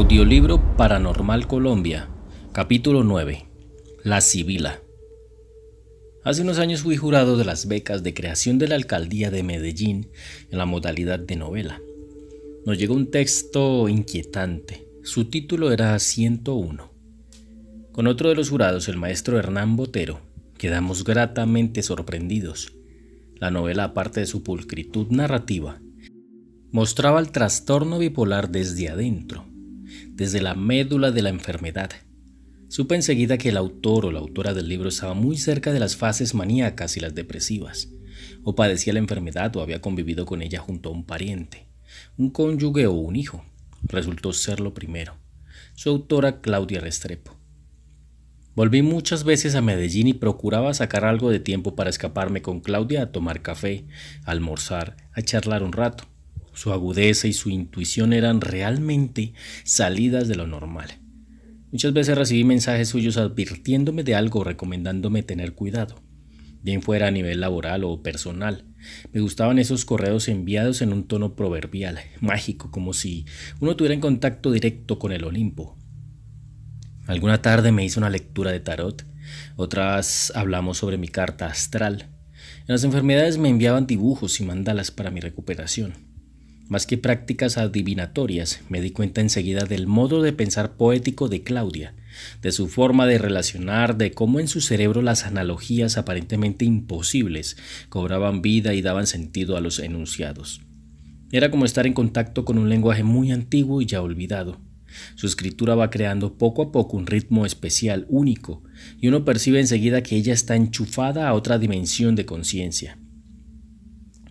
Audiolibro Paranormal Colombia, capítulo 9. La Sibila. Hace unos años fui jurado de las becas de creación de la alcaldía de Medellín en la modalidad de novela. Nos llegó un texto inquietante. Su título era 101. Con otro de los jurados, el maestro Hernán Botero, quedamos gratamente sorprendidos. La novela, aparte de su pulcritud narrativa, mostraba el trastorno bipolar desde adentro, desde la médula de la enfermedad. Supe enseguida que el autor o la autora del libro estaba muy cerca de las fases maníacas y las depresivas, o padecía la enfermedad o había convivido con ella junto a un pariente, un cónyuge o un hijo. Resultó ser lo primero. Su autora Claudia Restrepo. Volví muchas veces a Medellín y procuraba sacar algo de tiempo para escaparme con Claudia a tomar café, a almorzar, a charlar un rato. Su agudeza y su intuición eran realmente salidas de lo normal. Muchas veces recibí mensajes suyos advirtiéndome de algo, recomendándome tener cuidado, bien fuera a nivel laboral o personal. Me gustaban esos correos enviados en un tono proverbial, mágico, como si uno tuviera en contacto directo con el Olimpo. Alguna tarde me hizo una lectura de tarot, otras hablamos sobre mi carta astral. En las enfermedades me enviaban dibujos y mandalas para mi recuperación. Más que prácticas adivinatorias, me di cuenta enseguida del modo de pensar poético de Claudia, de su forma de relacionar, de cómo en su cerebro las analogías aparentemente imposibles cobraban vida y daban sentido a los enunciados. Era como estar en contacto con un lenguaje muy antiguo y ya olvidado. Su escritura va creando poco a poco un ritmo especial, único, y uno percibe enseguida que ella está enchufada a otra dimensión de conciencia.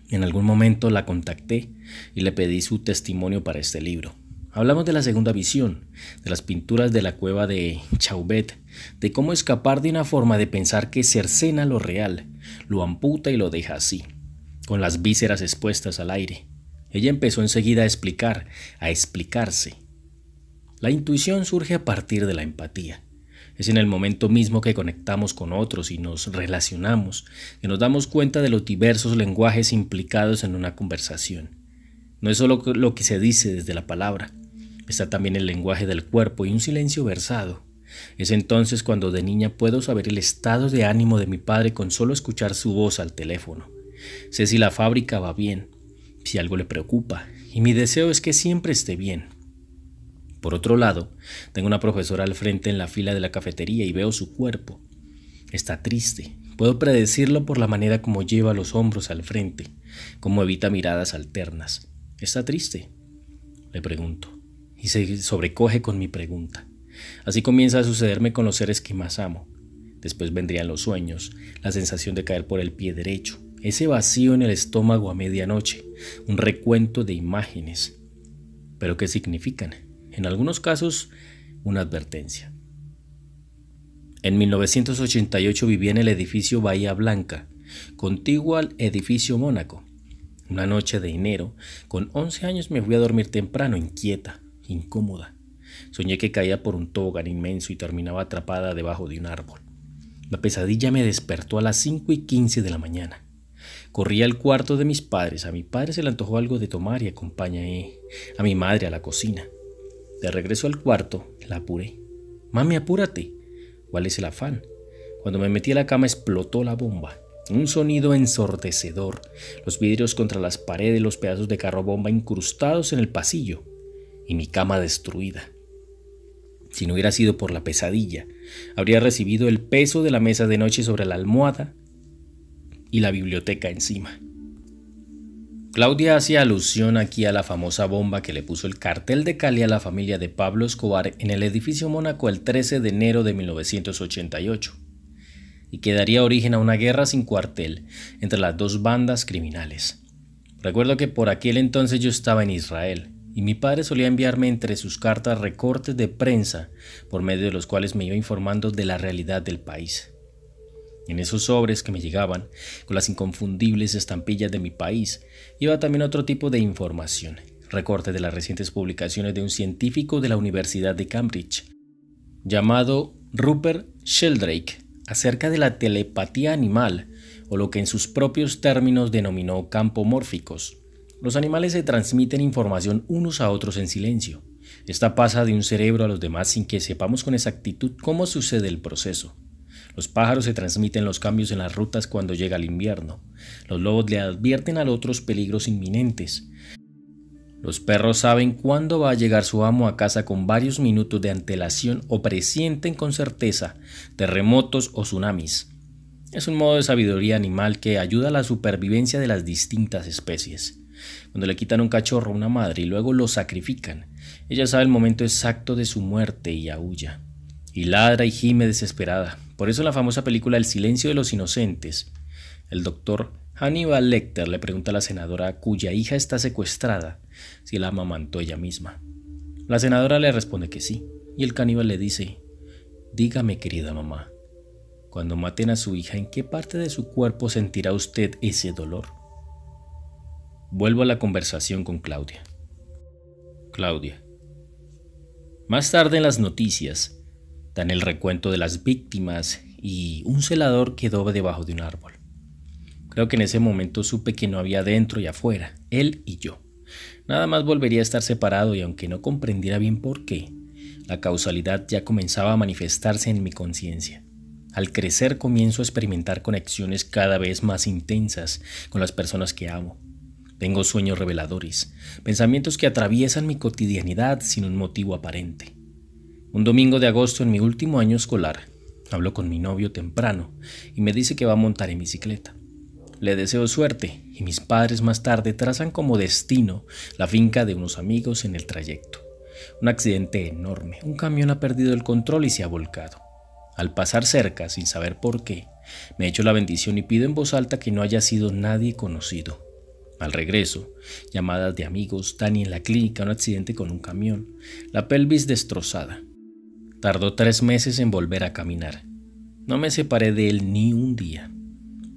En algún momento la contacté y le pedí su testimonio para este libro. Hablamos de la segunda visión, de las pinturas de la cueva de Chauvet, de cómo escapar de una forma de pensar que cercena lo real, lo amputa y lo deja así, con las vísceras expuestas al aire. Ella empezó enseguida a explicar, a explicarse. La intuición surge a partir de la empatía. Es en el momento mismo que conectamos con otros y nos relacionamos, que nos damos cuenta de los diversos lenguajes implicados en una conversación no es solo lo que se dice desde la palabra, está también el lenguaje del cuerpo y un silencio versado. Es entonces cuando de niña puedo saber el estado de ánimo de mi padre con solo escuchar su voz al teléfono. Sé si la fábrica va bien, si algo le preocupa, y mi deseo es que siempre esté bien. Por otro lado, tengo una profesora al frente en la fila de la cafetería y veo su cuerpo. Está triste. Puedo predecirlo por la manera como lleva los hombros al frente, como evita miradas alternas. ¿Está triste? Le pregunto, y se sobrecoge con mi pregunta. Así comienza a sucederme con los seres que más amo. Después vendrían los sueños, la sensación de caer por el pie derecho, ese vacío en el estómago a medianoche, un recuento de imágenes. ¿Pero qué significan? En algunos casos, una advertencia. En 1988 vivía en el edificio Bahía Blanca, contiguo al edificio Mónaco. Una noche de enero, con 11 años me fui a dormir temprano, inquieta, incómoda. Soñé que caía por un tobogán inmenso y terminaba atrapada debajo de un árbol. La pesadilla me despertó a las 5 y 15 de la mañana. Corrí al cuarto de mis padres. A mi padre se le antojó algo de tomar y acompañé a mi madre a la cocina. De regreso al cuarto, la apuré. Mami, apúrate. ¿Cuál es el afán? Cuando me metí a la cama explotó la bomba. Un sonido ensordecedor, los vidrios contra las paredes, los pedazos de carro bomba incrustados en el pasillo y mi cama destruida. Si no hubiera sido por la pesadilla, habría recibido el peso de la mesa de noche sobre la almohada y la biblioteca encima. Claudia hacía alusión aquí a la famosa bomba que le puso el cartel de Cali a la familia de Pablo Escobar en el edificio Mónaco el 13 de enero de 1988 y que daría origen a una guerra sin cuartel entre las dos bandas criminales. Recuerdo que por aquel entonces yo estaba en Israel y mi padre solía enviarme entre sus cartas recortes de prensa por medio de los cuales me iba informando de la realidad del país. En esos sobres que me llegaban, con las inconfundibles estampillas de mi país, iba también otro tipo de información, recortes de las recientes publicaciones de un científico de la Universidad de Cambridge, llamado Rupert Sheldrake, acerca de la telepatía animal, o lo que en sus propios términos denominó mórficos. Los animales se transmiten información unos a otros en silencio. Esta pasa de un cerebro a los demás sin que sepamos con exactitud cómo sucede el proceso. Los pájaros se transmiten los cambios en las rutas cuando llega el invierno. Los lobos le advierten a otros peligros inminentes. Los perros saben cuándo va a llegar su amo a casa con varios minutos de antelación o presienten con certeza terremotos o tsunamis. Es un modo de sabiduría animal que ayuda a la supervivencia de las distintas especies. Cuando le quitan un cachorro a una madre y luego lo sacrifican, ella sabe el momento exacto de su muerte y aúlla. Y ladra y gime desesperada. Por eso la famosa película El silencio de los inocentes, el doctor Aníbal Lecter le pregunta a la senadora cuya hija está secuestrada si la amamantó ella misma. La senadora le responde que sí, y el caníbal le dice, dígame querida mamá, cuando maten a su hija, ¿en qué parte de su cuerpo sentirá usted ese dolor? Vuelvo a la conversación con Claudia. Claudia. Más tarde en las noticias, dan el recuento de las víctimas y un celador quedó debajo de un árbol. Creo que en ese momento supe que no había dentro y afuera, él y yo. Nada más volvería a estar separado y aunque no comprendiera bien por qué, la causalidad ya comenzaba a manifestarse en mi conciencia. Al crecer comienzo a experimentar conexiones cada vez más intensas con las personas que amo. Tengo sueños reveladores, pensamientos que atraviesan mi cotidianidad sin un motivo aparente. Un domingo de agosto en mi último año escolar, hablo con mi novio temprano y me dice que va a montar en bicicleta le deseo suerte y mis padres más tarde trazan como destino la finca de unos amigos en el trayecto. Un accidente enorme, un camión ha perdido el control y se ha volcado. Al pasar cerca, sin saber por qué, me echo la bendición y pido en voz alta que no haya sido nadie conocido. Al regreso, llamadas de amigos, Dani en la clínica, un accidente con un camión, la pelvis destrozada. Tardó tres meses en volver a caminar. No me separé de él ni un día.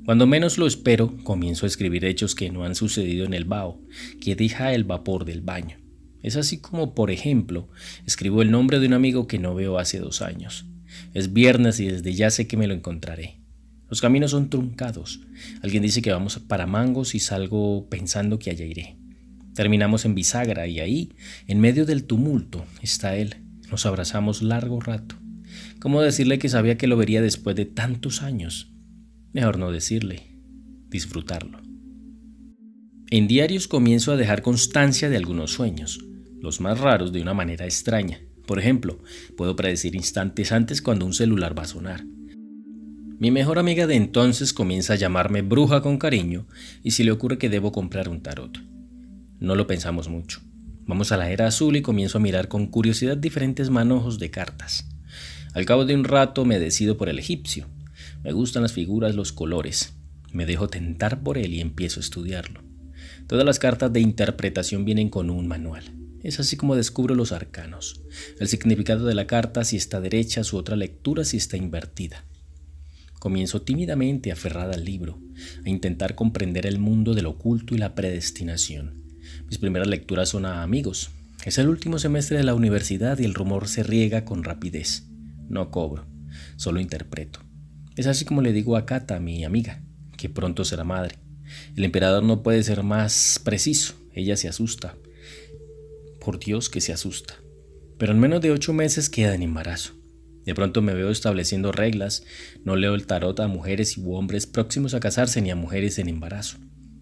Cuando menos lo espero, comienzo a escribir hechos que no han sucedido en el BAO, que deja el vapor del baño. Es así como, por ejemplo, escribo el nombre de un amigo que no veo hace dos años. Es viernes y desde ya sé que me lo encontraré. Los caminos son truncados. Alguien dice que vamos para Mangos y salgo pensando que allá iré. Terminamos en Bisagra y ahí, en medio del tumulto, está él. Nos abrazamos largo rato. ¿Cómo decirle que sabía que lo vería después de tantos años? Mejor no decirle, disfrutarlo. En diarios comienzo a dejar constancia de algunos sueños, los más raros de una manera extraña. Por ejemplo, puedo predecir instantes antes cuando un celular va a sonar. Mi mejor amiga de entonces comienza a llamarme bruja con cariño y si le ocurre que debo comprar un tarot. No lo pensamos mucho. Vamos a la era azul y comienzo a mirar con curiosidad diferentes manojos de cartas. Al cabo de un rato me decido por el egipcio, me gustan las figuras, los colores. Me dejo tentar por él y empiezo a estudiarlo. Todas las cartas de interpretación vienen con un manual. Es así como descubro los arcanos, el significado de la carta si está derecha, su otra lectura si está invertida. Comienzo tímidamente aferrada al libro, a intentar comprender el mundo del oculto y la predestinación. Mis primeras lecturas son a amigos. Es el último semestre de la universidad y el rumor se riega con rapidez. No cobro, solo interpreto. Es así como le digo a Kata, mi amiga, que pronto será madre. El emperador no puede ser más preciso. Ella se asusta. Por Dios que se asusta. Pero en menos de ocho meses queda en embarazo. De pronto me veo estableciendo reglas. No leo el tarot a mujeres y hombres próximos a casarse ni a mujeres en embarazo.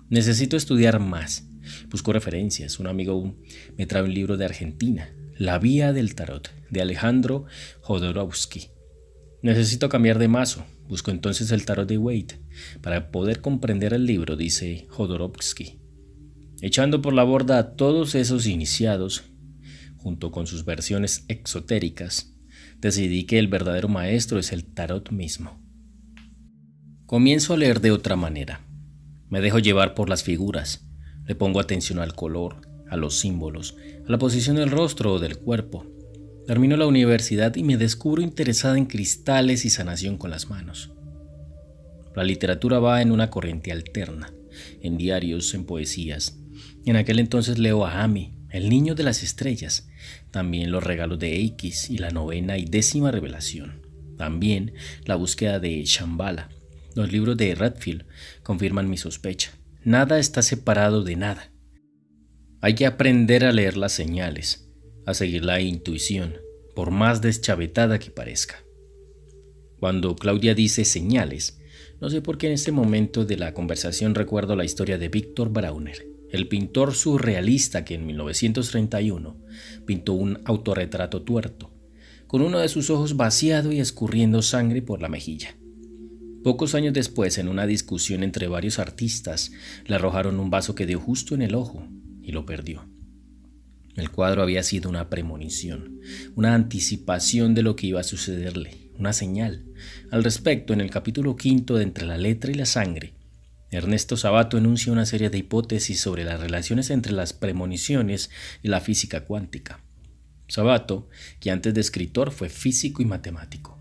Necesito estudiar más. Busco referencias. Un amigo me trae un libro de Argentina, La Vía del Tarot, de Alejandro Jodorowsky. Necesito cambiar de mazo. Busco entonces el tarot de Wade para poder comprender el libro, dice Jodorowsky, echando por la borda a todos esos iniciados, junto con sus versiones exotéricas. Decidí que el verdadero maestro es el tarot mismo. Comienzo a leer de otra manera. Me dejo llevar por las figuras. Le pongo atención al color, a los símbolos, a la posición del rostro o del cuerpo, Termino la universidad y me descubro interesada en cristales y sanación con las manos. La literatura va en una corriente alterna, en diarios, en poesías. En aquel entonces leo a Ami, El Niño de las Estrellas, también Los Regalos de X y la novena y décima revelación. También la búsqueda de Shambhala. Los libros de Redfield confirman mi sospecha. Nada está separado de nada. Hay que aprender a leer las señales, a seguir la intuición, por más deschavetada que parezca. Cuando Claudia dice señales, no sé por qué en este momento de la conversación recuerdo la historia de Víctor Brauner, el pintor surrealista que en 1931 pintó un autorretrato tuerto, con uno de sus ojos vaciado y escurriendo sangre por la mejilla. Pocos años después, en una discusión entre varios artistas, le arrojaron un vaso que dio justo en el ojo y lo perdió. El cuadro había sido una premonición, una anticipación de lo que iba a sucederle, una señal. Al respecto, en el capítulo quinto de Entre la letra y la sangre, Ernesto Sabato enuncia una serie de hipótesis sobre las relaciones entre las premoniciones y la física cuántica. Sabato, que antes de escritor fue físico y matemático.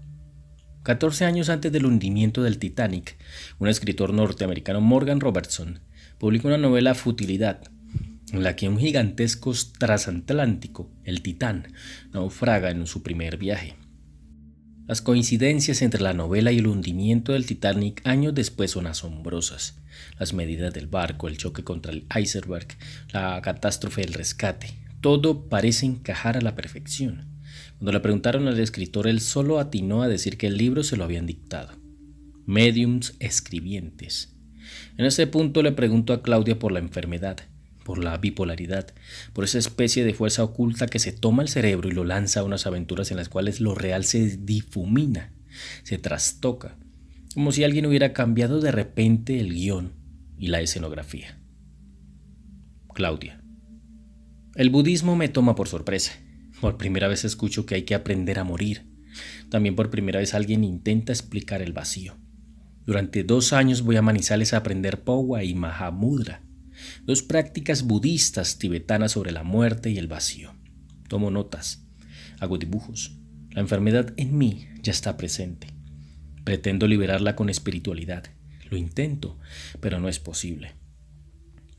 14 años antes del hundimiento del Titanic, un escritor norteamericano Morgan Robertson publicó una novela Futilidad, en la que un gigantesco transatlántico, el Titán, naufraga en su primer viaje. Las coincidencias entre la novela y el hundimiento del Titanic años después son asombrosas. Las medidas del barco, el choque contra el iceberg, la catástrofe del rescate, todo parece encajar a la perfección. Cuando le preguntaron al escritor, él solo atinó a decir que el libro se lo habían dictado. Mediums escribientes. En ese punto le preguntó a Claudia por la enfermedad por la bipolaridad, por esa especie de fuerza oculta que se toma el cerebro y lo lanza a unas aventuras en las cuales lo real se difumina, se trastoca, como si alguien hubiera cambiado de repente el guión y la escenografía. Claudia. El budismo me toma por sorpresa. Por primera vez escucho que hay que aprender a morir. También por primera vez alguien intenta explicar el vacío. Durante dos años voy a Manizales a aprender Powa y Mahamudra dos prácticas budistas tibetanas sobre la muerte y el vacío. Tomo notas, hago dibujos. La enfermedad en mí ya está presente. Pretendo liberarla con espiritualidad. Lo intento, pero no es posible.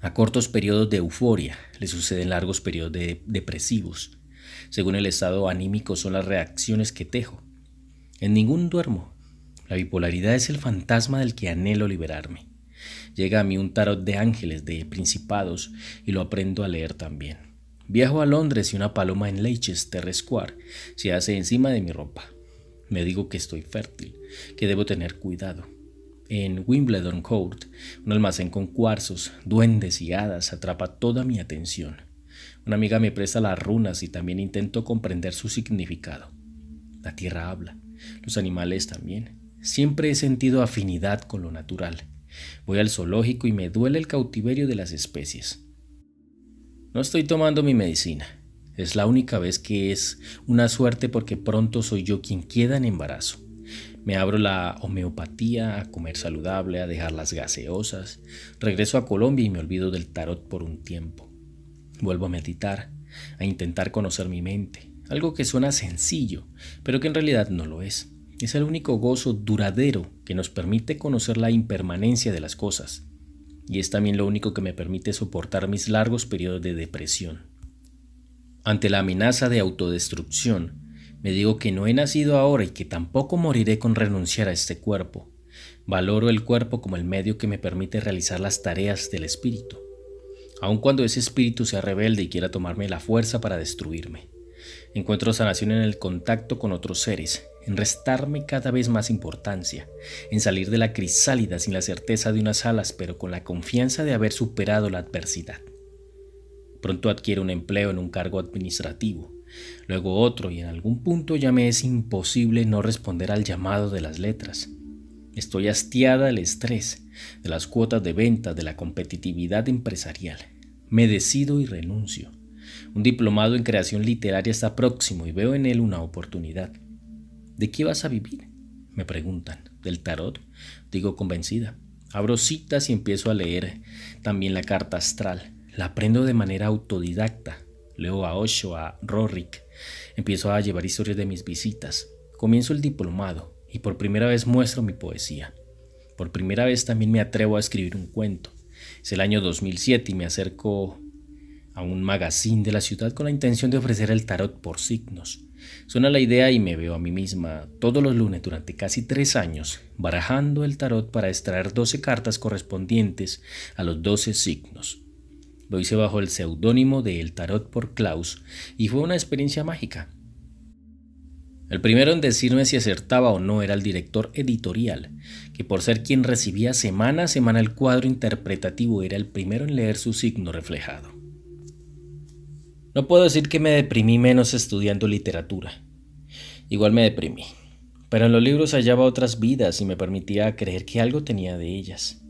A cortos periodos de euforia le suceden largos periodos depresivos. Según el estado anímico son las reacciones que tejo. En ningún duermo. La bipolaridad es el fantasma del que anhelo liberarme. Llega a mí un tarot de ángeles, de principados, y lo aprendo a leer también. Viajo a Londres y una paloma en Leicester Square se hace encima de mi ropa. Me digo que estoy fértil, que debo tener cuidado. En Wimbledon Court, un almacén con cuarzos, duendes y hadas atrapa toda mi atención. Una amiga me presta las runas y también intento comprender su significado. La tierra habla, los animales también. Siempre he sentido afinidad con lo natural. Voy al zoológico y me duele el cautiverio de las especies. No estoy tomando mi medicina. Es la única vez que es una suerte porque pronto soy yo quien queda en embarazo. Me abro la homeopatía, a comer saludable, a dejar las gaseosas. Regreso a Colombia y me olvido del tarot por un tiempo. Vuelvo a meditar, a intentar conocer mi mente, algo que suena sencillo, pero que en realidad no lo es es el único gozo duradero que nos permite conocer la impermanencia de las cosas, y es también lo único que me permite soportar mis largos periodos de depresión. Ante la amenaza de autodestrucción, me digo que no he nacido ahora y que tampoco moriré con renunciar a este cuerpo. Valoro el cuerpo como el medio que me permite realizar las tareas del espíritu, aun cuando ese espíritu sea rebelde y quiera tomarme la fuerza para destruirme. Encuentro sanación en el contacto con otros seres, en restarme cada vez más importancia, en salir de la crisálida sin la certeza de unas alas, pero con la confianza de haber superado la adversidad. Pronto adquiero un empleo en un cargo administrativo, luego otro y en algún punto ya me es imposible no responder al llamado de las letras. Estoy hastiada del estrés, de las cuotas de venta, de la competitividad empresarial. Me decido y renuncio. Un diplomado en creación literaria está próximo y veo en él una oportunidad. ¿De qué vas a vivir? Me preguntan. ¿Del tarot? Digo convencida. Abro citas y empiezo a leer también la carta astral. La aprendo de manera autodidacta. Leo a Osho, a Rorik. Empiezo a llevar historias de mis visitas. Comienzo el diplomado y por primera vez muestro mi poesía. Por primera vez también me atrevo a escribir un cuento. Es el año 2007 y me acerco a un magazine de la ciudad con la intención de ofrecer el tarot por signos. Suena la idea y me veo a mí misma todos los lunes durante casi tres años barajando el tarot para extraer 12 cartas correspondientes a los 12 signos. Lo hice bajo el seudónimo de El Tarot por Klaus y fue una experiencia mágica. El primero en decirme si acertaba o no era el director editorial, que por ser quien recibía semana a semana el cuadro interpretativo era el primero en leer su signo reflejado. No puedo decir que me deprimí menos estudiando literatura. Igual me deprimí. Pero en los libros hallaba otras vidas y me permitía creer que algo tenía de ellas.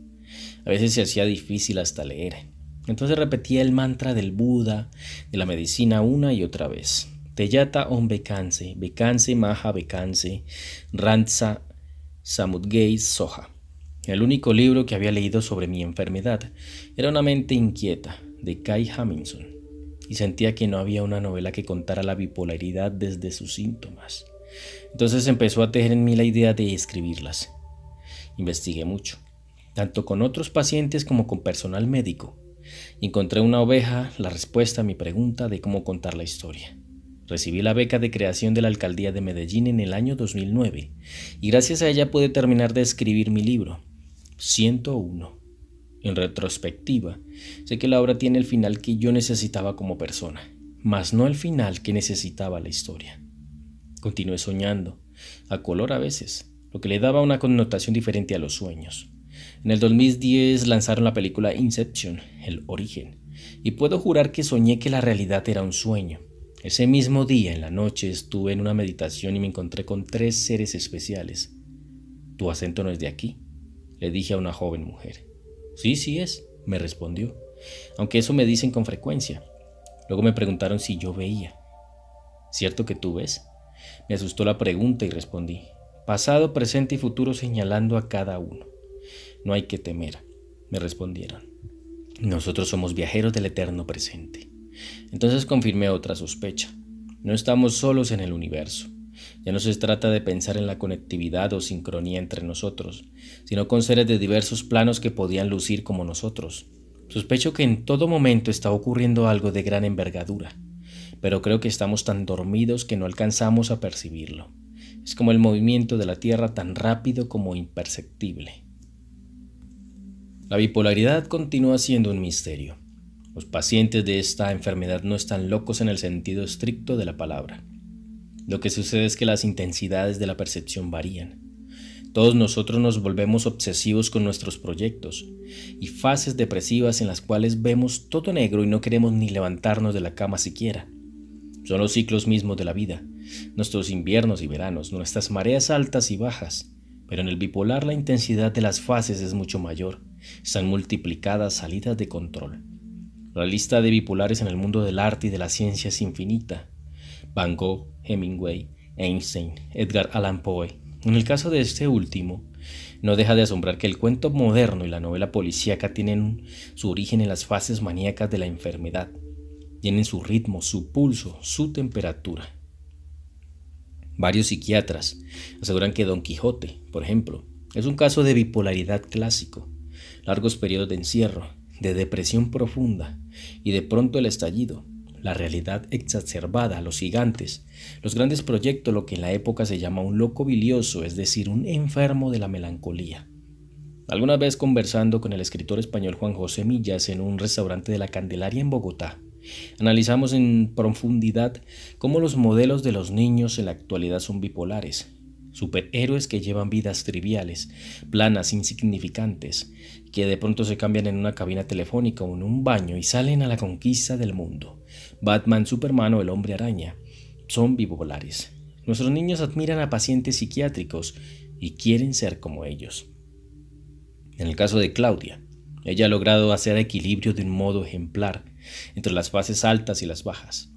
A veces se hacía difícil hasta leer. Entonces repetía el mantra del Buda, de la medicina una y otra vez. Teyata om bekanse, bekanse maha bekanse, rantza samudgei soha. El único libro que había leído sobre mi enfermedad era Una mente inquieta, de Kai Haminson y sentía que no había una novela que contara la bipolaridad desde sus síntomas. Entonces empezó a tejer en mí la idea de escribirlas. Investigué mucho, tanto con otros pacientes como con personal médico. Encontré una oveja, la respuesta a mi pregunta de cómo contar la historia. Recibí la beca de creación de la Alcaldía de Medellín en el año 2009 y gracias a ella pude terminar de escribir mi libro, 101 en retrospectiva, sé que la obra tiene el final que yo necesitaba como persona, mas no el final que necesitaba la historia. Continué soñando, a color a veces, lo que le daba una connotación diferente a los sueños. En el 2010 lanzaron la película Inception, El Origen, y puedo jurar que soñé que la realidad era un sueño. Ese mismo día, en la noche, estuve en una meditación y me encontré con tres seres especiales. Tu acento no es de aquí, le dije a una joven mujer. Sí, sí es, me respondió, aunque eso me dicen con frecuencia. Luego me preguntaron si yo veía. ¿Cierto que tú ves? Me asustó la pregunta y respondí, pasado, presente y futuro señalando a cada uno. No hay que temer, me respondieron. Nosotros somos viajeros del eterno presente. Entonces confirmé otra sospecha. No estamos solos en el universo. Ya no se trata de pensar en la conectividad o sincronía entre nosotros, sino con seres de diversos planos que podían lucir como nosotros. Sospecho que en todo momento está ocurriendo algo de gran envergadura, pero creo que estamos tan dormidos que no alcanzamos a percibirlo. Es como el movimiento de la Tierra tan rápido como imperceptible. La bipolaridad continúa siendo un misterio. Los pacientes de esta enfermedad no están locos en el sentido estricto de la palabra. Lo que sucede es que las intensidades de la percepción varían. Todos nosotros nos volvemos obsesivos con nuestros proyectos y fases depresivas en las cuales vemos todo negro y no queremos ni levantarnos de la cama siquiera. Son los ciclos mismos de la vida, nuestros inviernos y veranos, nuestras mareas altas y bajas. Pero en el bipolar la intensidad de las fases es mucho mayor, están multiplicadas salidas de control. La lista de bipolares en el mundo del arte y de la ciencia es infinita. Van Gogh, Hemingway, e Einstein, Edgar Allan Poe. En el caso de este último, no deja de asombrar que el cuento moderno y la novela policíaca tienen su origen en las fases maníacas de la enfermedad. Tienen su ritmo, su pulso, su temperatura. Varios psiquiatras aseguran que Don Quijote, por ejemplo, es un caso de bipolaridad clásico, largos periodos de encierro, de depresión profunda y de pronto el estallido, la realidad exacerbada, los gigantes, los grandes proyectos, lo que en la época se llama un loco bilioso, es decir, un enfermo de la melancolía. Alguna vez conversando con el escritor español Juan José Millas en un restaurante de la Candelaria en Bogotá, analizamos en profundidad cómo los modelos de los niños en la actualidad son bipolares, superhéroes que llevan vidas triviales, planas, insignificantes, que de pronto se cambian en una cabina telefónica o en un baño y salen a la conquista del mundo. Batman, Superman o el hombre araña. Son bipolares. Nuestros niños admiran a pacientes psiquiátricos y quieren ser como ellos. En el caso de Claudia, ella ha logrado hacer equilibrio de un modo ejemplar entre las fases altas y las bajas.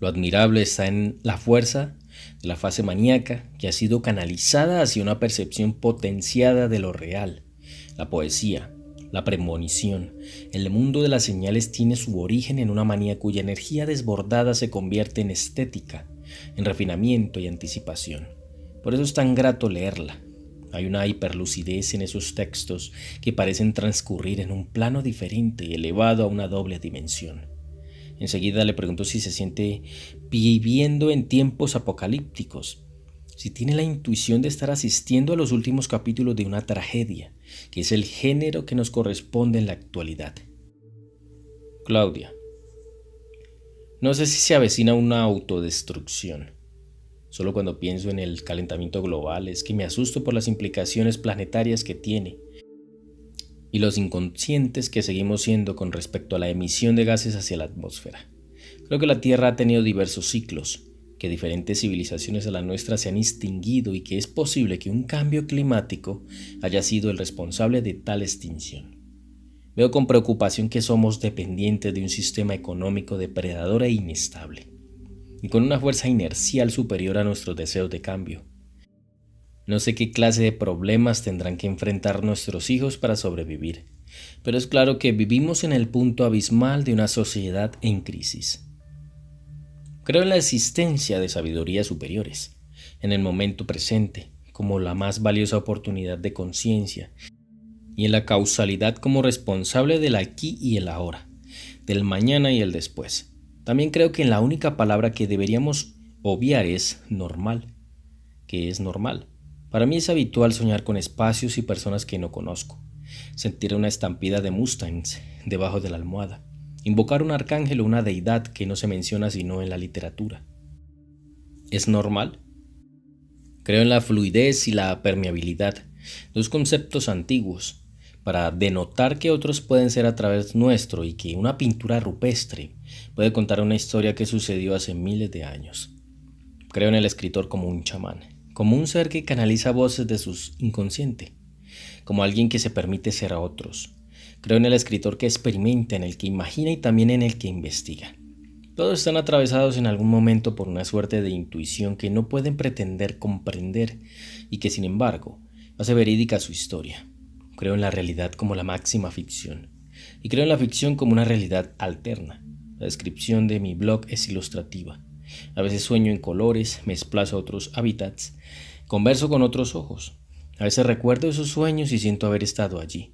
Lo admirable está en la fuerza de la fase maníaca que ha sido canalizada hacia una percepción potenciada de lo real, la poesía, la premonición. El mundo de las señales tiene su origen en una manía cuya energía desbordada se convierte en estética, en refinamiento y anticipación. Por eso es tan grato leerla. Hay una hiperlucidez en esos textos que parecen transcurrir en un plano diferente y elevado a una doble dimensión. Enseguida le pregunto si se siente viviendo en tiempos apocalípticos, si tiene la intuición de estar asistiendo a los últimos capítulos de una tragedia que es el género que nos corresponde en la actualidad. Claudia. No sé si se avecina una autodestrucción. Solo cuando pienso en el calentamiento global es que me asusto por las implicaciones planetarias que tiene y los inconscientes que seguimos siendo con respecto a la emisión de gases hacia la atmósfera. Creo que la Tierra ha tenido diversos ciclos, que diferentes civilizaciones a la nuestra se han extinguido y que es posible que un cambio climático haya sido el responsable de tal extinción. Veo con preocupación que somos dependientes de un sistema económico depredador e inestable, y con una fuerza inercial superior a nuestros deseos de cambio. No sé qué clase de problemas tendrán que enfrentar nuestros hijos para sobrevivir, pero es claro que vivimos en el punto abismal de una sociedad en crisis Creo en la existencia de sabidurías superiores, en el momento presente, como la más valiosa oportunidad de conciencia, y en la causalidad como responsable del aquí y el ahora, del mañana y el después. También creo que en la única palabra que deberíamos obviar es normal, que es normal. Para mí es habitual soñar con espacios y personas que no conozco, sentir una estampida de Mustangs debajo de la almohada, invocar un arcángel o una deidad que no se menciona sino en la literatura. ¿Es normal? Creo en la fluidez y la permeabilidad, dos conceptos antiguos, para denotar que otros pueden ser a través nuestro y que una pintura rupestre puede contar una historia que sucedió hace miles de años. Creo en el escritor como un chamán, como un ser que canaliza voces de su inconsciente, como alguien que se permite ser a otros, Creo en el escritor que experimenta, en el que imagina y también en el que investiga. Todos están atravesados en algún momento por una suerte de intuición que no pueden pretender comprender y que sin embargo hace verídica su historia. Creo en la realidad como la máxima ficción y creo en la ficción como una realidad alterna. La descripción de mi blog es ilustrativa. A veces sueño en colores, me desplazo a otros hábitats, converso con otros ojos. A veces recuerdo esos sueños y siento haber estado allí.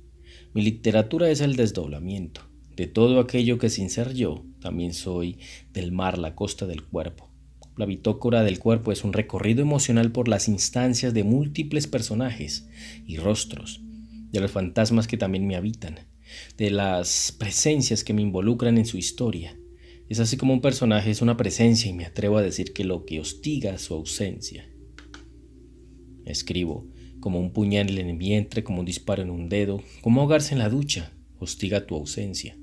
Mi literatura es el desdoblamiento de todo aquello que sin ser yo también soy del mar, la costa del cuerpo. La bitócora del cuerpo es un recorrido emocional por las instancias de múltiples personajes y rostros, de los fantasmas que también me habitan, de las presencias que me involucran en su historia. Es así como un personaje es una presencia y me atrevo a decir que lo que hostiga su ausencia. Escribo como un puñal en el vientre, como un disparo en un dedo, como ahogarse en la ducha, hostiga tu ausencia.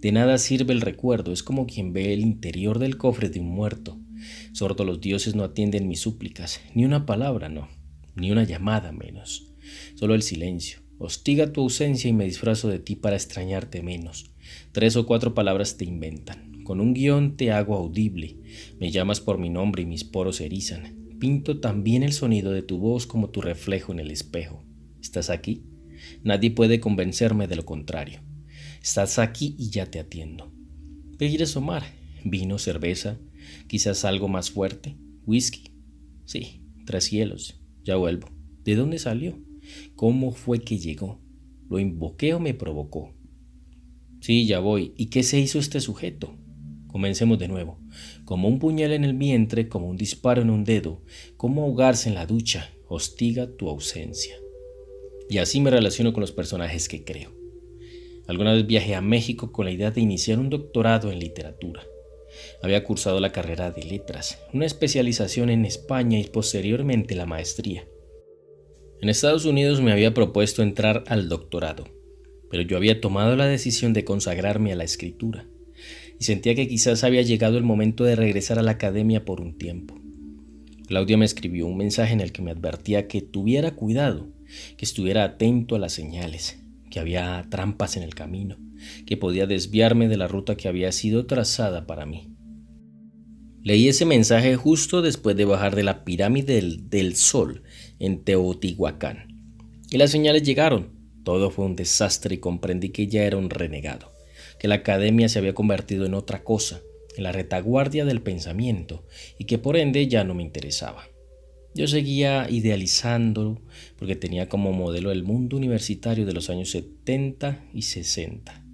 De nada sirve el recuerdo, es como quien ve el interior del cofre de un muerto. Sordo los dioses no atienden mis súplicas, ni una palabra no, ni una llamada menos, solo el silencio. Hostiga tu ausencia y me disfrazo de ti para extrañarte menos. Tres o cuatro palabras te inventan. Con un guión te hago audible. Me llamas por mi nombre y mis poros erizan. Pinto también el sonido de tu voz como tu reflejo en el espejo. ¿Estás aquí? Nadie puede convencerme de lo contrario. Estás aquí y ya te atiendo. ¿Qué quieres tomar? ¿Vino, cerveza? ¿Quizás algo más fuerte? ¿Whisky? Sí, tres cielos. Ya vuelvo. ¿De dónde salió? ¿Cómo fue que llegó? ¿Lo invoqué o me provocó? Sí, ya voy. ¿Y qué se hizo este sujeto? Comencemos de nuevo como un puñal en el vientre, como un disparo en un dedo, como ahogarse en la ducha, hostiga tu ausencia. Y así me relaciono con los personajes que creo. Alguna vez viajé a México con la idea de iniciar un doctorado en literatura. Había cursado la carrera de letras, una especialización en España y posteriormente la maestría. En Estados Unidos me había propuesto entrar al doctorado, pero yo había tomado la decisión de consagrarme a la escritura y sentía que quizás había llegado el momento de regresar a la academia por un tiempo. Claudia me escribió un mensaje en el que me advertía que tuviera cuidado, que estuviera atento a las señales, que había trampas en el camino, que podía desviarme de la ruta que había sido trazada para mí. Leí ese mensaje justo después de bajar de la pirámide del, del sol en Teotihuacán. Y las señales llegaron. Todo fue un desastre y comprendí que ya era un renegado que la academia se había convertido en otra cosa, en la retaguardia del pensamiento, y que por ende ya no me interesaba. Yo seguía idealizándolo porque tenía como modelo el mundo universitario de los años 70 y 60,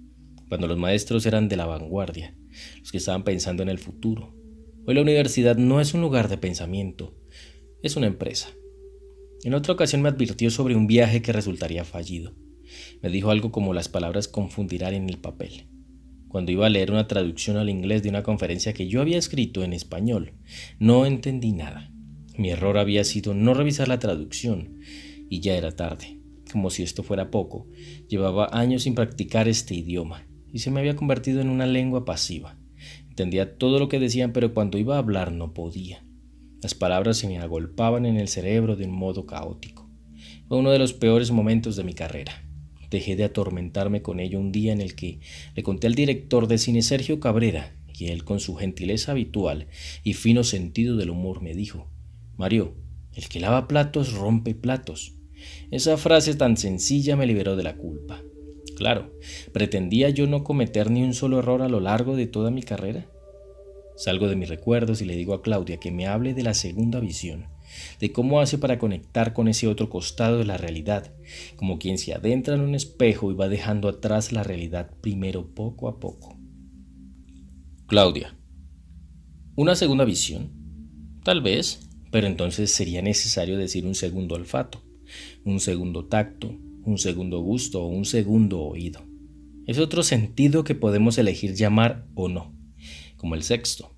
cuando los maestros eran de la vanguardia, los que estaban pensando en el futuro. Hoy la universidad no es un lugar de pensamiento, es una empresa. En otra ocasión me advirtió sobre un viaje que resultaría fallido. Me dijo algo como las palabras confundirán en el papel cuando iba a leer una traducción al inglés de una conferencia que yo había escrito en español. No entendí nada. Mi error había sido no revisar la traducción y ya era tarde. Como si esto fuera poco, llevaba años sin practicar este idioma y se me había convertido en una lengua pasiva. Entendía todo lo que decían, pero cuando iba a hablar no podía. Las palabras se me agolpaban en el cerebro de un modo caótico. Fue uno de los peores momentos de mi carrera. Dejé de atormentarme con ello un día en el que le conté al director de cine Sergio Cabrera, y él con su gentileza habitual y fino sentido del humor me dijo, Mario, el que lava platos rompe platos. Esa frase tan sencilla me liberó de la culpa. Claro, ¿pretendía yo no cometer ni un solo error a lo largo de toda mi carrera? Salgo de mis recuerdos y le digo a Claudia que me hable de la segunda visión, de cómo hace para conectar con ese otro costado de la realidad, como quien se adentra en un espejo y va dejando atrás la realidad primero poco a poco. Claudia. Una segunda visión. Tal vez, pero entonces sería necesario decir un segundo olfato, un segundo tacto, un segundo gusto o un segundo oído. Es otro sentido que podemos elegir llamar o no, como el sexto.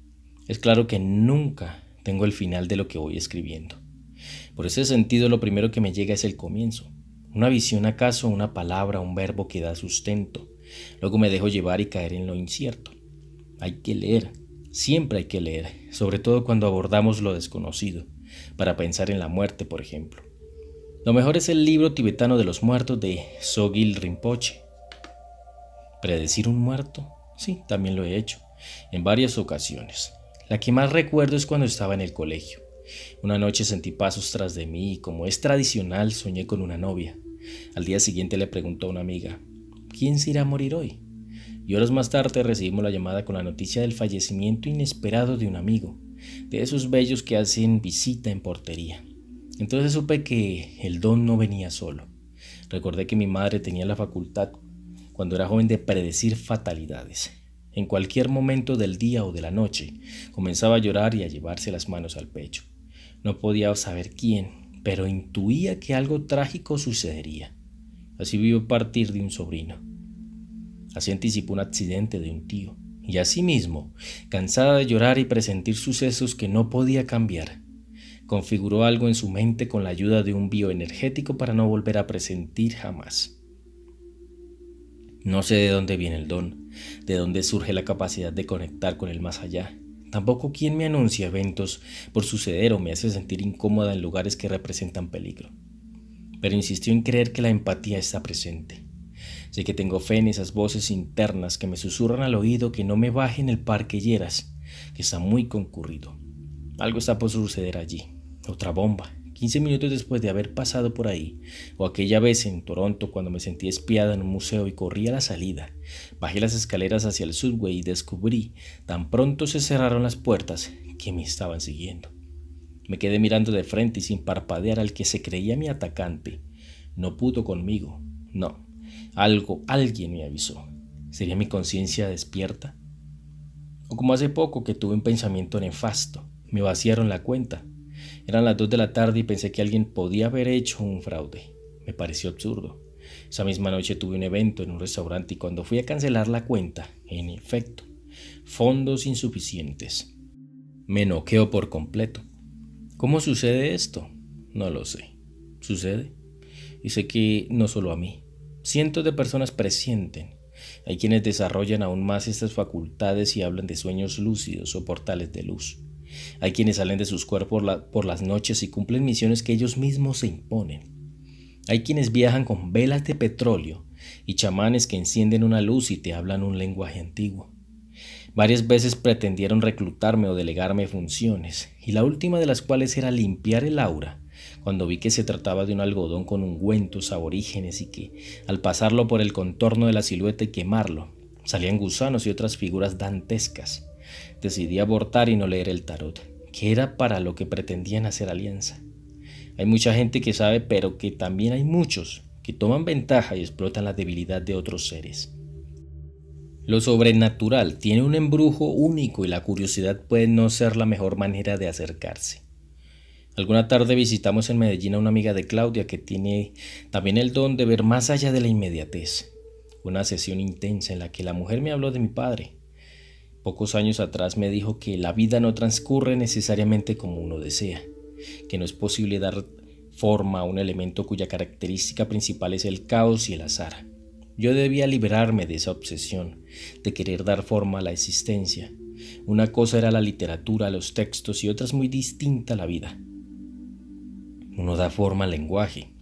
Es claro que nunca tengo el final de lo que voy escribiendo. Por ese sentido, lo primero que me llega es el comienzo. Una visión acaso, una palabra, un verbo que da sustento. Luego me dejo llevar y caer en lo incierto. Hay que leer, siempre hay que leer, sobre todo cuando abordamos lo desconocido, para pensar en la muerte, por ejemplo. Lo mejor es el libro tibetano de los muertos de Sogil Rinpoche. ¿Predecir un muerto? Sí, también lo he hecho, en varias ocasiones. La que más recuerdo es cuando estaba en el colegio. Una noche sentí pasos tras de mí y como es tradicional soñé con una novia. Al día siguiente le preguntó a una amiga, ¿quién se irá a morir hoy? Y horas más tarde recibimos la llamada con la noticia del fallecimiento inesperado de un amigo, de esos bellos que hacen visita en portería. Entonces supe que el don no venía solo. Recordé que mi madre tenía la facultad, cuando era joven, de predecir fatalidades en cualquier momento del día o de la noche. Comenzaba a llorar y a llevarse las manos al pecho. No podía saber quién, pero intuía que algo trágico sucedería. Así vio partir de un sobrino. Así anticipó un accidente de un tío. Y asimismo, cansada de llorar y presentir sucesos que no podía cambiar, configuró algo en su mente con la ayuda de un bioenergético para no volver a presentir jamás. No sé de dónde viene el don, de dónde surge la capacidad de conectar con el más allá. Tampoco quien me anuncia eventos por suceder o me hace sentir incómoda en lugares que representan peligro. Pero insistió en creer que la empatía está presente. Sé que tengo fe en esas voces internas que me susurran al oído que no me baje en el parque Lleras, que está muy concurrido. Algo está por suceder allí. Otra bomba, 15 minutos después de haber pasado por ahí, o aquella vez en Toronto cuando me sentí espiada en un museo y corrí a la salida, bajé las escaleras hacia el subway y descubrí, tan pronto se cerraron las puertas, que me estaban siguiendo. Me quedé mirando de frente y sin parpadear al que se creía mi atacante. No pudo conmigo, no. Algo, alguien me avisó. ¿Sería mi conciencia despierta? O como hace poco que tuve un pensamiento nefasto, me vaciaron la cuenta eran las 2 de la tarde y pensé que alguien podía haber hecho un fraude. Me pareció absurdo. Esa misma noche tuve un evento en un restaurante y cuando fui a cancelar la cuenta, en efecto, fondos insuficientes. Me noqueo por completo. ¿Cómo sucede esto? No lo sé. ¿Sucede? Y sé que no solo a mí. Cientos de personas presienten. Hay quienes desarrollan aún más estas facultades y hablan de sueños lúcidos o portales de luz. Hay quienes salen de sus cuerpos por las noches y cumplen misiones que ellos mismos se imponen. Hay quienes viajan con velas de petróleo y chamanes que encienden una luz y te hablan un lenguaje antiguo. Varias veces pretendieron reclutarme o delegarme funciones, y la última de las cuales era limpiar el aura, cuando vi que se trataba de un algodón con ungüentos aborígenes y que, al pasarlo por el contorno de la silueta y quemarlo, salían gusanos y otras figuras dantescas, Decidí abortar y no leer el tarot, que era para lo que pretendían hacer alianza. Hay mucha gente que sabe, pero que también hay muchos que toman ventaja y explotan la debilidad de otros seres. Lo sobrenatural tiene un embrujo único y la curiosidad puede no ser la mejor manera de acercarse. Alguna tarde visitamos en Medellín a una amiga de Claudia que tiene también el don de ver más allá de la inmediatez. Una sesión intensa en la que la mujer me habló de mi padre, Pocos años atrás me dijo que la vida no transcurre necesariamente como uno desea, que no es posible dar forma a un elemento cuya característica principal es el caos y el azar. Yo debía liberarme de esa obsesión, de querer dar forma a la existencia. Una cosa era la literatura, los textos y otra es muy distinta la vida. Uno da forma al lenguaje,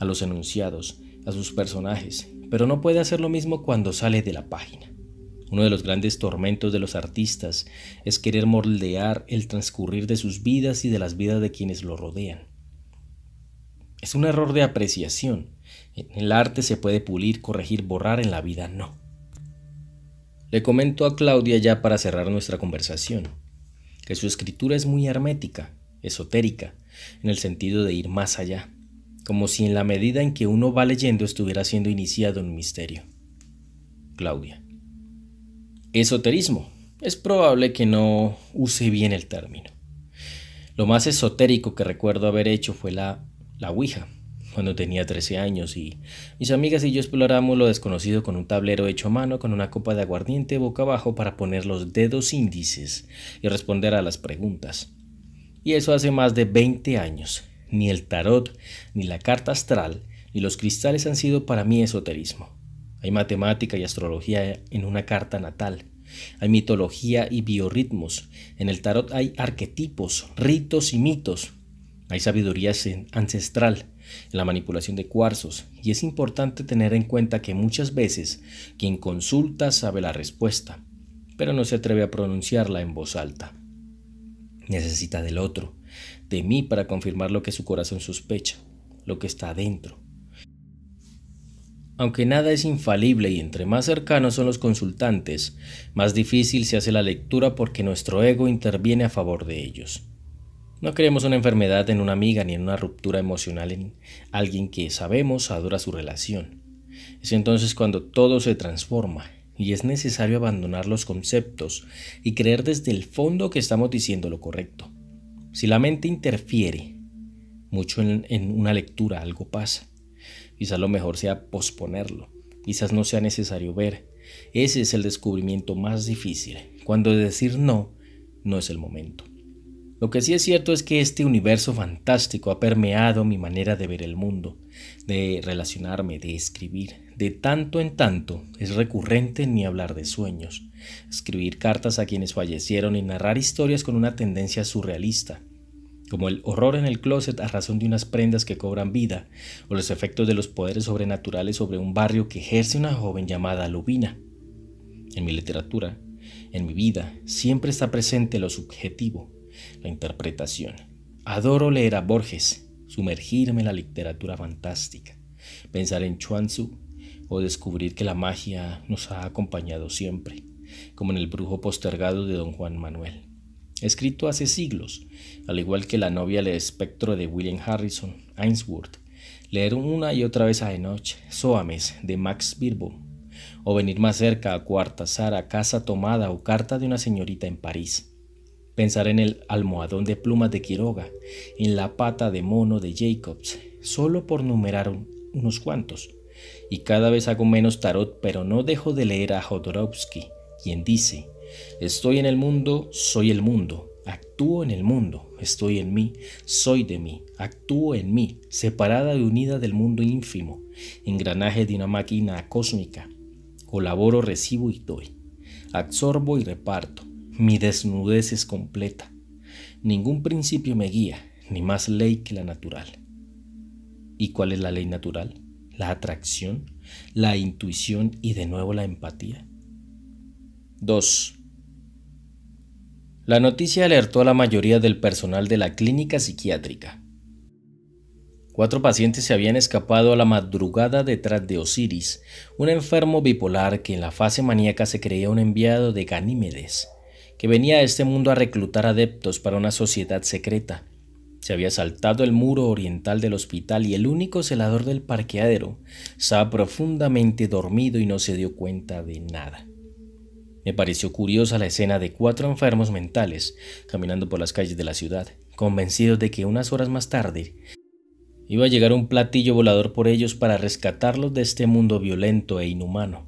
a los enunciados, a sus personajes, pero no puede hacer lo mismo cuando sale de la página. Uno de los grandes tormentos de los artistas es querer moldear el transcurrir de sus vidas y de las vidas de quienes lo rodean. Es un error de apreciación. En el arte se puede pulir, corregir, borrar, en la vida no. Le comento a Claudia ya para cerrar nuestra conversación, que su escritura es muy hermética, esotérica, en el sentido de ir más allá, como si en la medida en que uno va leyendo estuviera siendo iniciado en un misterio. Claudia esoterismo. Es probable que no use bien el término. Lo más esotérico que recuerdo haber hecho fue la, la Ouija, cuando tenía 13 años y mis amigas y yo exploramos lo desconocido con un tablero hecho a mano con una copa de aguardiente boca abajo para poner los dedos índices y responder a las preguntas. Y eso hace más de 20 años. Ni el tarot, ni la carta astral, ni los cristales han sido para mí esoterismo. Hay matemática y astrología en una carta natal. Hay mitología y biorritmos. En el tarot hay arquetipos, ritos y mitos. Hay sabiduría ancestral en la manipulación de cuarzos y es importante tener en cuenta que muchas veces quien consulta sabe la respuesta, pero no se atreve a pronunciarla en voz alta. Necesita del otro, de mí para confirmar lo que su corazón sospecha, lo que está adentro. Aunque nada es infalible y entre más cercanos son los consultantes, más difícil se hace la lectura porque nuestro ego interviene a favor de ellos. No queremos una enfermedad en una amiga ni en una ruptura emocional en alguien que sabemos adora su relación. Es entonces cuando todo se transforma y es necesario abandonar los conceptos y creer desde el fondo que estamos diciendo lo correcto. Si la mente interfiere mucho en una lectura, algo pasa. Quizás lo mejor sea posponerlo, quizás no sea necesario ver. Ese es el descubrimiento más difícil, cuando decir no no es el momento. Lo que sí es cierto es que este universo fantástico ha permeado mi manera de ver el mundo, de relacionarme, de escribir. De tanto en tanto es recurrente ni hablar de sueños, escribir cartas a quienes fallecieron y narrar historias con una tendencia surrealista como el horror en el closet a razón de unas prendas que cobran vida, o los efectos de los poderes sobrenaturales sobre un barrio que ejerce una joven llamada Lubina. En mi literatura, en mi vida, siempre está presente lo subjetivo, la interpretación. Adoro leer a Borges, sumergirme en la literatura fantástica, pensar en Chuanzu o descubrir que la magia nos ha acompañado siempre, como en el brujo postergado de don Juan Manuel escrito hace siglos, al igual que La novia del espectro de William Harrison, Ainsworth, leer una y otra vez a Enoch Soames de Max Birbo, o venir más cerca a cuarta Sara, Casa Tomada o Carta de una señorita en París. Pensar en el almohadón de plumas de Quiroga, en la pata de mono de Jacobs, solo por numerar unos cuantos. Y cada vez hago menos tarot, pero no dejo de leer a Jodorowsky, quien dice, Estoy en el mundo, soy el mundo. Actúo en el mundo, estoy en mí, soy de mí, actúo en mí, separada y unida del mundo ínfimo, engranaje de una máquina cósmica. Colaboro, recibo y doy. Absorbo y reparto. Mi desnudez es completa. Ningún principio me guía, ni más ley que la natural. ¿Y cuál es la ley natural? La atracción, la intuición y de nuevo la empatía. 2. La noticia alertó a la mayoría del personal de la clínica psiquiátrica. Cuatro pacientes se habían escapado a la madrugada detrás de Osiris, un enfermo bipolar que en la fase maníaca se creía un enviado de Ganímedes, que venía a este mundo a reclutar adeptos para una sociedad secreta. Se había saltado el muro oriental del hospital y el único celador del parqueadero estaba profundamente dormido y no se dio cuenta de nada. Me pareció curiosa la escena de cuatro enfermos mentales caminando por las calles de la ciudad, convencidos de que unas horas más tarde iba a llegar un platillo volador por ellos para rescatarlos de este mundo violento e inhumano.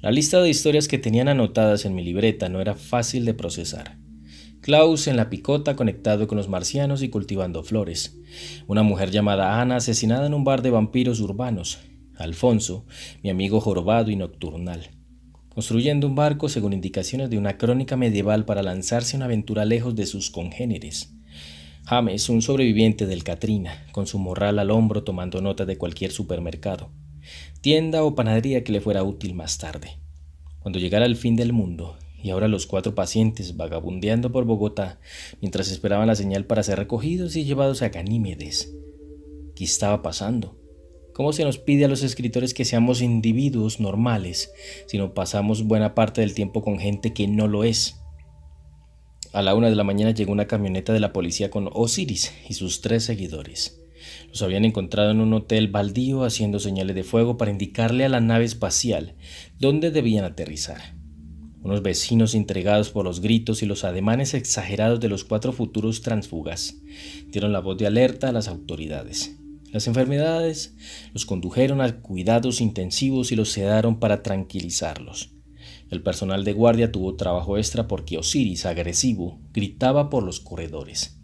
La lista de historias que tenían anotadas en mi libreta no era fácil de procesar. Klaus en la picota conectado con los marcianos y cultivando flores. Una mujer llamada Ana asesinada en un bar de vampiros urbanos. Alfonso, mi amigo jorobado y nocturnal construyendo un barco según indicaciones de una crónica medieval para lanzarse a una aventura lejos de sus congéneres. James, un sobreviviente del Katrina, con su morral al hombro tomando nota de cualquier supermercado, tienda o panadería que le fuera útil más tarde. Cuando llegara el fin del mundo, y ahora los cuatro pacientes vagabundeando por Bogotá mientras esperaban la señal para ser recogidos y llevados a Ganímedes. ¿Qué estaba pasando? ¿Cómo se nos pide a los escritores que seamos individuos normales si no pasamos buena parte del tiempo con gente que no lo es? A la una de la mañana llegó una camioneta de la policía con Osiris y sus tres seguidores. Los habían encontrado en un hotel baldío haciendo señales de fuego para indicarle a la nave espacial dónde debían aterrizar. Unos vecinos entregados por los gritos y los ademanes exagerados de los cuatro futuros transfugas dieron la voz de alerta a las autoridades. Las enfermedades los condujeron a cuidados intensivos y los sedaron para tranquilizarlos. El personal de guardia tuvo trabajo extra porque Osiris, agresivo, gritaba por los corredores.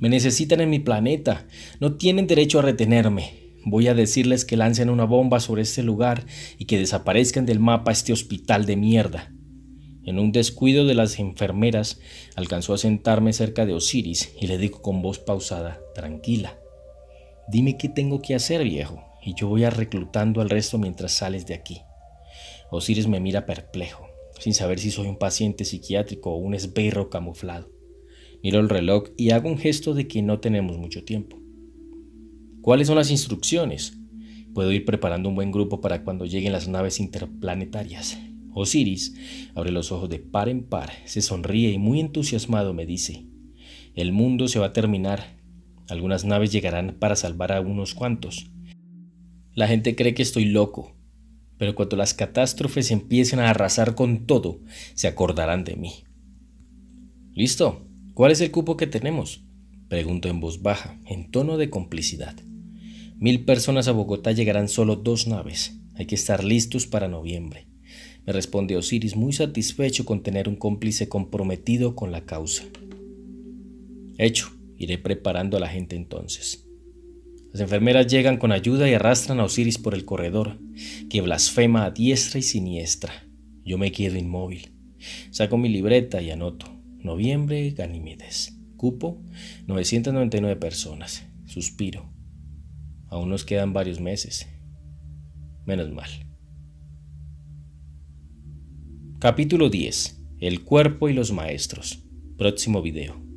Me necesitan en mi planeta. No tienen derecho a retenerme. Voy a decirles que lancen una bomba sobre este lugar y que desaparezcan del mapa este hospital de mierda. En un descuido de las enfermeras, alcanzó a sentarme cerca de Osiris y le dijo con voz pausada, tranquila, Dime qué tengo que hacer, viejo, y yo voy a reclutando al resto mientras sales de aquí. Osiris me mira perplejo, sin saber si soy un paciente psiquiátrico o un esbirro camuflado. Miro el reloj y hago un gesto de que no tenemos mucho tiempo. ¿Cuáles son las instrucciones? Puedo ir preparando un buen grupo para cuando lleguen las naves interplanetarias. Osiris abre los ojos de par en par, se sonríe y muy entusiasmado me dice, el mundo se va a terminar algunas naves llegarán para salvar a unos cuantos. La gente cree que estoy loco, pero cuando las catástrofes empiecen a arrasar con todo, se acordarán de mí. Listo, ¿cuál es el cupo que tenemos? Pregunto en voz baja, en tono de complicidad. Mil personas a Bogotá llegarán solo dos naves. Hay que estar listos para noviembre. Me responde Osiris muy satisfecho con tener un cómplice comprometido con la causa. Hecho, Iré preparando a la gente entonces. Las enfermeras llegan con ayuda y arrastran a Osiris por el corredor, que blasfema a diestra y siniestra. Yo me quedo inmóvil. Saco mi libreta y anoto. Noviembre, Ganímedes. Cupo, 999 personas. Suspiro. Aún nos quedan varios meses. Menos mal. Capítulo 10. El cuerpo y los maestros. Próximo video.